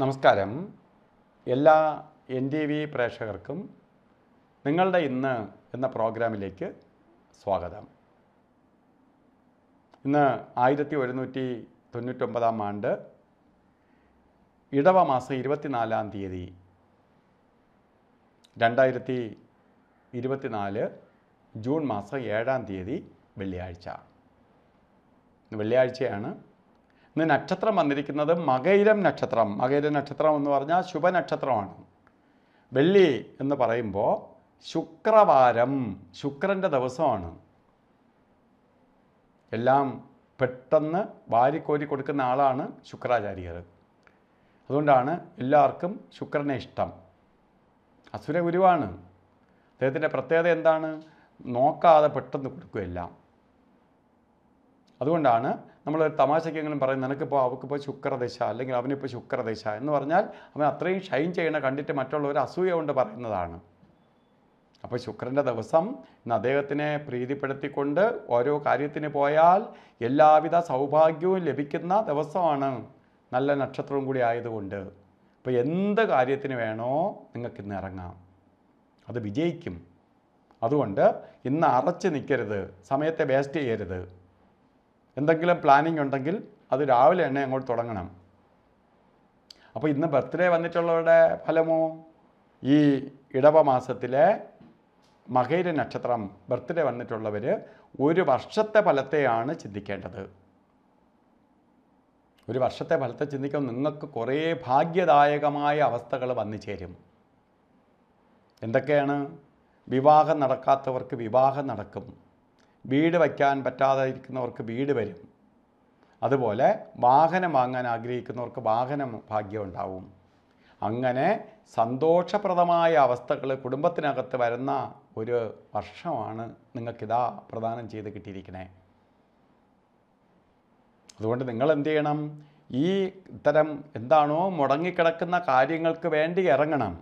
നമസ്കാരം എല്ലാ N T V പ്രേക്ഷകർക്കും നിങ്ങളുടെ ഇന്ന് എന്ന പ്രോഗ്രാമിലേക്ക് സ്വാഗതം ഇന്ന് ആയിരത്തി ഒരുന്നൂറ്റി തൊണ്ണൂറ്റൊമ്പതാം ആണ്ട് ഇടവ മാസം ഇരുപത്തിനാലാം തീയതി രണ്ടായിരത്തി ഇരുപത്തിനാല് ജൂൺ മാസം ഏഴാം തീയതി വെള്ളിയാഴ്ച വെള്ളിയാഴ്ചയാണ് ഇന്ന് നക്ഷത്രം വന്നിരിക്കുന്നത് മകയിരം നക്ഷത്രം മകയിരം നക്ഷത്രം എന്ന് പറഞ്ഞാൽ ശുഭനക്ഷത്രമാണ് വെള്ളി എന്ന് പറയുമ്പോൾ ശുക്രവാരം ശുക്രൻ്റെ ദിവസമാണ് എല്ലാം പെട്ടെന്ന് വാരിക്കോരി കൊടുക്കുന്ന ആളാണ് ശുക്രാചാര്യർ അതുകൊണ്ടാണ് എല്ലാവർക്കും ശുക്രനെ ഇഷ്ടം അസുര ഗുരുവാണ് അദ്ദേഹത്തിൻ്റെ പ്രത്യേകത എന്താണ് നോക്കാതെ പെട്ടെന്ന് കൊടുക്കുകയെല്ലാം അതുകൊണ്ടാണ് നമ്മൾ തമാശക്കെങ്കിലും പറയും നിനക്കിപ്പോൾ അവൾക്കിപ്പോൾ ശുക്രദശ അല്ലെങ്കിൽ അവനിപ്പോൾ ശുക്രദശ എന്ന് പറഞ്ഞാൽ അവൻ അത്രയും ഷൈൻ ചെയ്യണ കണ്ടിട്ട് മറ്റുള്ളവർ അസൂയ കൊണ്ട് പറയുന്നതാണ് അപ്പോൾ ശുക്രൻ്റെ ദിവസം ഇന്ന് അദ്ദേഹത്തിനെ പ്രീതിപ്പെടുത്തിക്കൊണ്ട് ഓരോ കാര്യത്തിന് പോയാൽ എല്ലാവിധ സൗഭാഗ്യവും ലഭിക്കുന്ന ദിവസമാണ് നല്ല നക്ഷത്രവും കൂടി ആയതുകൊണ്ട് അപ്പോൾ എന്ത് കാര്യത്തിന് വേണോ നിങ്ങൾക്ക് ഇന്ന് ഇറങ്ങാം അത് വിജയിക്കും അതുകൊണ്ട് ഇന്ന് അറച്ച് നിൽക്കരുത് സമയത്തെ വേസ്റ്റ് ചെയ്യരുത് എന്തെങ്കിലും പ്ലാനിങ് ഉണ്ടെങ്കിൽ അത് രാവിലെ തന്നെ അങ്ങോട്ട് തുടങ്ങണം അപ്പോൾ ഇന്ന് ബർത്ത്ഡേ വന്നിട്ടുള്ളവരുടെ ഫലമോ ഈ ഇടവ മാസത്തിലെ മകൈര നക്ഷത്രം ബർത്ത്ഡേ വന്നിട്ടുള്ളവർ ഒരു വർഷത്തെ ഫലത്തെയാണ് ചിന്തിക്കേണ്ടത് ഒരു വർഷത്തെ ഫലത്തെ ചിന്തിക്കുമ്പോൾ നിങ്ങൾക്ക് കുറേ ഭാഗ്യദായകമായ അവസ്ഥകൾ വന്നു ചേരും എന്തൊക്കെയാണ് വിവാഹം നടക്കാത്തവർക്ക് വിവാഹം നടക്കും വീട് വയ്ക്കാൻ പറ്റാതെ ഇരിക്കുന്നവർക്ക് വീട് വരും അതുപോലെ വാഹനം വാങ്ങാൻ ആഗ്രഹിക്കുന്നവർക്ക് വാഹനം ഭാഗ്യം ഉണ്ടാവും അങ്ങനെ സന്തോഷപ്രദമായ അവസ്ഥകൾ കുടുംബത്തിനകത്ത് വരുന്ന ഒരു വർഷമാണ് നിങ്ങൾക്കിതാ പ്രദാനം ചെയ്ത് കിട്ടിയിരിക്കണേ അതുകൊണ്ട് നിങ്ങൾ എന്ത് ചെയ്യണം ഈ ഇത്തരം എന്താണോ മുടങ്ങിക്കിടക്കുന്ന കാര്യങ്ങൾക്ക് വേണ്ടി ഇറങ്ങണം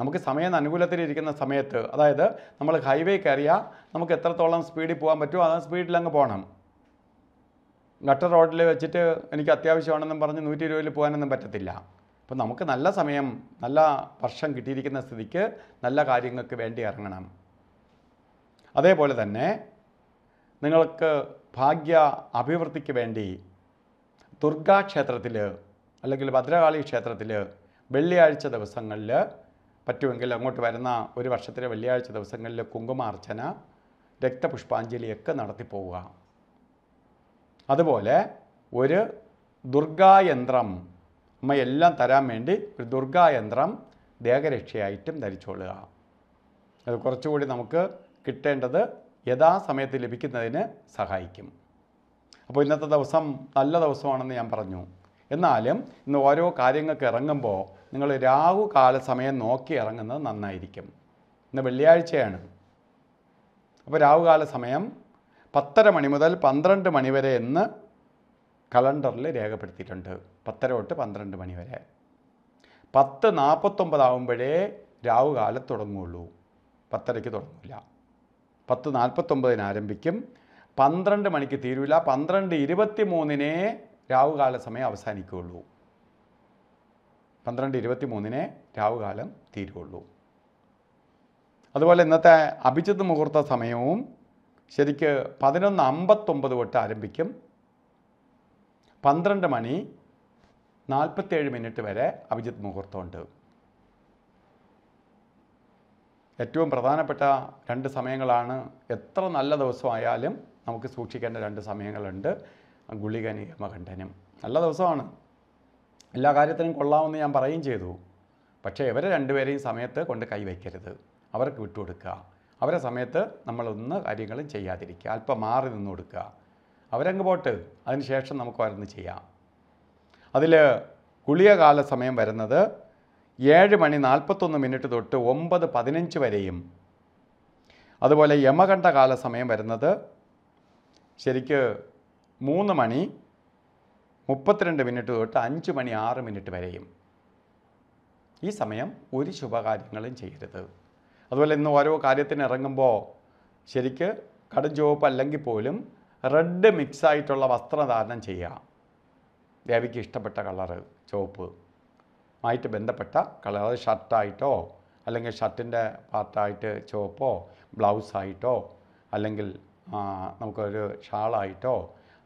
നമുക്ക് സമയം അനുകൂലത്തിലിരിക്കുന്ന സമയത്ത് അതായത് നമ്മൾ ഹൈവേ കയറിയാൽ നമുക്ക് എത്രത്തോളം സ്പീഡിൽ പോകാൻ പറ്റുമോ ആ സ്പീഡിൽ അങ്ങ് പോകണം ഗട്ടർ റോഡിൽ വെച്ചിട്ട് എനിക്ക് അത്യാവശ്യമാണെന്നും പറഞ്ഞ് നൂറ്റി ഇരുപതിൽ പോകാനൊന്നും പറ്റത്തില്ല അപ്പം നമുക്ക് നല്ല സമയം നല്ല വർഷം കിട്ടിയിരിക്കുന്ന സ്ഥിതിക്ക് നല്ല കാര്യങ്ങൾക്ക് വേണ്ടി ഇറങ്ങണം അതേപോലെ തന്നെ നിങ്ങൾക്ക് ഭാഗ്യ അഭിവൃദ്ധിക്ക് വേണ്ടി ദുർഗാക്ഷേത്രത്തിൽ അല്ലെങ്കിൽ ഭദ്രകാളി ക്ഷേത്രത്തിൽ വെള്ളിയാഴ്ച ദിവസങ്ങളിൽ പറ്റുമെങ്കിൽ അങ്ങോട്ട് വരുന്ന ഒരു വർഷത്തിലെ വെള്ളിയാഴ്ച ദിവസങ്ങളിൽ കുങ്കുമാർച്ചന രക്തപുഷ്പാഞ്ജലിയൊക്കെ നടത്തിപ്പോവുക അതുപോലെ ഒരു ദുർഗായന്ത്രം അമ്മയെല്ലാം എല്ലാം തരാൻ വേണ്ടി ഒരു ദുർഗായന്ത്രം ദേഹരക്ഷയായിട്ടും ധരിച്ചോളുക അത് കുറച്ചുകൂടി നമുക്ക് കിട്ടേണ്ടത് യഥാസമയത്ത് ലഭിക്കുന്നതിന് സഹായിക്കും അപ്പോൾ ഇന്നത്തെ ദിവസം നല്ല ദിവസമാണെന്ന് ഞാൻ പറഞ്ഞു എന്നാലും ഇന്ന് ഓരോ കാര്യങ്ങൾക്ക് ഇറങ്ങുമ്പോൾ നിങ്ങൾ രാഹു കാല സമയം നോക്കി ഇറങ്ങുന്നത് നന്നായിരിക്കും ഇന്ന് വെള്ളിയാഴ്ചയാണ് അപ്പോൾ രാഹുകാല സമയം പത്തര മണി മുതൽ പന്ത്രണ്ട് മണി വരെ എന്ന് കലണ്ടറിൽ രേഖപ്പെടുത്തിയിട്ടുണ്ട് പത്തര തൊട്ട് പന്ത്രണ്ട് മണി വരെ പത്ത് നാൽപ്പത്തൊമ്പതാവുമ്പോഴേ രാവുകാലം തുടങ്ങുകയുള്ളൂ പത്തരയ്ക്ക് തുടങ്ങില്ല പത്ത് നാൽപ്പത്തൊമ്പതിന് ആരംഭിക്കും പന്ത്രണ്ട് മണിക്ക് തീരൂല പന്ത്രണ്ട് ഇരുപത്തി മൂന്നിനേ രാഹുകാല സമയം അവസാനിക്കുകയുള്ളൂ പന്ത്രണ്ട് ഇരുപത്തി മൂന്നിനെ രാവുകാലം തീരുള്ളൂ അതുപോലെ ഇന്നത്തെ അഭിജിത് മുഹൂർത്ത സമയവും ശരിക്ക് പതിനൊന്ന് അമ്പത്തൊമ്പത് തൊട്ട് ആരംഭിക്കും പന്ത്രണ്ട് മണി നാൽപ്പത്തേഴ് മിനിറ്റ് വരെ അഭിജിത് മുഹൂർത്തമുണ്ട് ഏറ്റവും പ്രധാനപ്പെട്ട രണ്ട് സമയങ്ങളാണ് എത്ര നല്ല ദിവസമായാലും നമുക്ക് സൂക്ഷിക്കേണ്ട രണ്ട് സമയങ്ങളുണ്ട് ഗുളികനും നിയമഖണ്ഡനം നല്ല ദിവസമാണ് എല്ലാ കാര്യത്തിനും കൊള്ളാമെന്ന് ഞാൻ പറയുകയും ചെയ്തു പക്ഷേ ഇവരെ രണ്ടുപേരെയും സമയത്ത് കൊണ്ട് കൈവയ്ക്കരുത് അവർക്ക് വിട്ടുകൊടുക്കുക അവരെ സമയത്ത് നമ്മളൊന്ന് കാര്യങ്ങളും ചെയ്യാതിരിക്കുക അല്പം മാറി നിന്ന് കൊടുക്കുക അവരങ്ങ് പോട്ട് അതിനുശേഷം നമുക്ക് വരുന്ന ചെയ്യാം അതിൽ കുളിയകാല സമയം വരുന്നത് ഏഴ് മണി നാൽപ്പത്തൊന്ന് മിനിറ്റ് തൊട്ട് ഒമ്പത് പതിനഞ്ച് വരെയും അതുപോലെ യമകണ്ഠ കാല സമയം വരുന്നത് ശരിക്ക് മൂന്ന് മണി മുപ്പത്തിരണ്ട് മിനിറ്റ് തൊട്ട് അഞ്ച് മണി ആറ് മിനിറ്റ് വരെയും ഈ സമയം ഒരു ശുഭകാര്യങ്ങളും ചെയ്യരുത് അതുപോലെ ഇന്ന് ഓരോ കാര്യത്തിന് ഇറങ്ങുമ്പോൾ ശരിക്ക് കടും ചുവപ്പ് അല്ലെങ്കിൽ പോലും റെഡ് മിക്സ് ആയിട്ടുള്ള വസ്ത്രധാരണം ചെയ്യുക ദേവിക്ക് ഇഷ്ടപ്പെട്ട കളറ് ചുവപ്പ് ആയിട്ട് ബന്ധപ്പെട്ട കളർ ഷർട്ടായിട്ടോ അല്ലെങ്കിൽ ഷർട്ടിൻ്റെ പാർട്ടായിട്ട് ചുവപ്പോ ബ്ലൗസായിട്ടോ അല്ലെങ്കിൽ നമുക്കൊരു ഷാളായിട്ടോ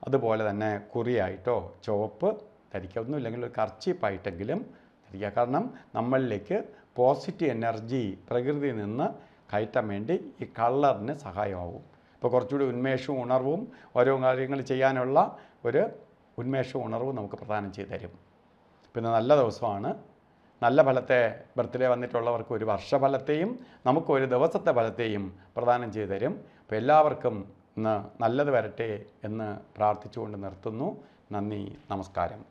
അതുപോലെ തന്നെ കുറിയായിട്ടോ ചുവപ്പ് ധരിക്കുക ഇല്ലെങ്കിൽ ഒരു കർച്ചീപ്പായിട്ടെങ്കിലും ധരിക്കുക കാരണം നമ്മളിലേക്ക് പോസിറ്റീവ് എനർജി പ്രകൃതിയിൽ നിന്ന് കയറ്റാൻ വേണ്ടി ഈ കളറിന് സഹായമാവും ഇപ്പോൾ കുറച്ചുകൂടി ഉന്മേഷവും ഉണർവും ഓരോ കാര്യങ്ങൾ ചെയ്യാനുള്ള ഒരു ഉന്മേഷവും ഉണർവും നമുക്ക് പ്രദാനം ചെയ്തു തരും പിന്നെ നല്ല ദിവസമാണ് നല്ല ഫലത്തെ ബർത്ത്ഡേ വന്നിട്ടുള്ളവർക്ക് ഒരു വർഷഫലത്തെയും നമുക്ക് ഒരു ദിവസത്തെ ഫലത്തെയും പ്രദാനം ചെയ്തു തരും അപ്പോൾ എല്ലാവർക്കും ഇന്ന് നല്ലത് വരട്ടെ എന്ന് പ്രാർത്ഥിച്ചുകൊണ്ട് നിർത്തുന്നു നന്ദി നമസ്കാരം